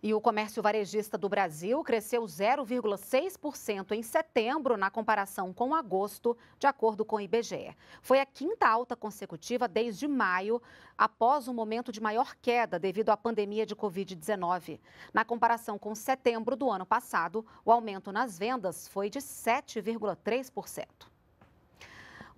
E o comércio varejista do Brasil cresceu 0,6% em setembro na comparação com agosto, de acordo com o IBGE. Foi a quinta alta consecutiva desde maio, após um momento de maior queda devido à pandemia de Covid-19. Na comparação com setembro do ano passado, o aumento nas vendas foi de 7,3%.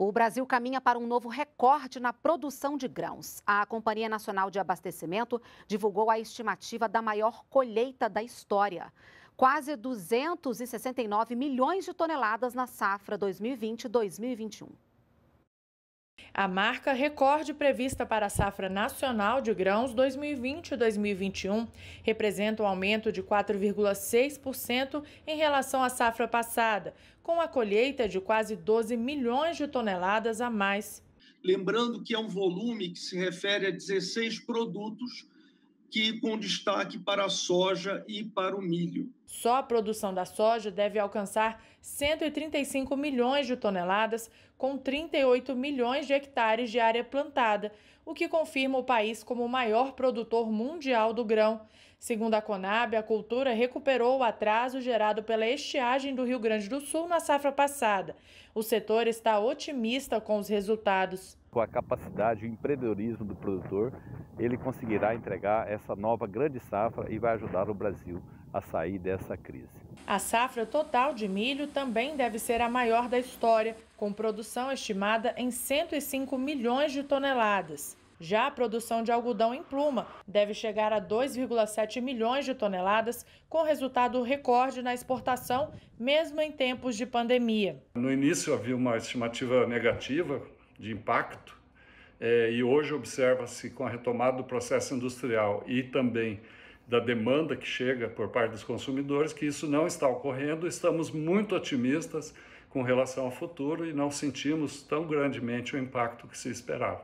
O Brasil caminha para um novo recorde na produção de grãos. A Companhia Nacional de Abastecimento divulgou a estimativa da maior colheita da história. Quase 269 milhões de toneladas na safra 2020-2021. A marca recorde prevista para a safra nacional de grãos 2020-2021 representa um aumento de 4,6% em relação à safra passada, com a colheita de quase 12 milhões de toneladas a mais. Lembrando que é um volume que se refere a 16 produtos que com destaque para a soja e para o milho. Só a produção da soja deve alcançar 135 milhões de toneladas, com 38 milhões de hectares de área plantada, o que confirma o país como o maior produtor mundial do grão. Segundo a Conab, a cultura recuperou o atraso gerado pela estiagem do Rio Grande do Sul na safra passada. O setor está otimista com os resultados com a capacidade e o empreendedorismo do produtor, ele conseguirá entregar essa nova grande safra e vai ajudar o Brasil a sair dessa crise. A safra total de milho também deve ser a maior da história, com produção estimada em 105 milhões de toneladas. Já a produção de algodão em pluma deve chegar a 2,7 milhões de toneladas, com resultado recorde na exportação, mesmo em tempos de pandemia. No início havia uma estimativa negativa de impacto, é, e hoje observa-se com a retomada do processo industrial e também da demanda que chega por parte dos consumidores que isso não está ocorrendo. Estamos muito otimistas com relação ao futuro e não sentimos tão grandemente o impacto que se esperava.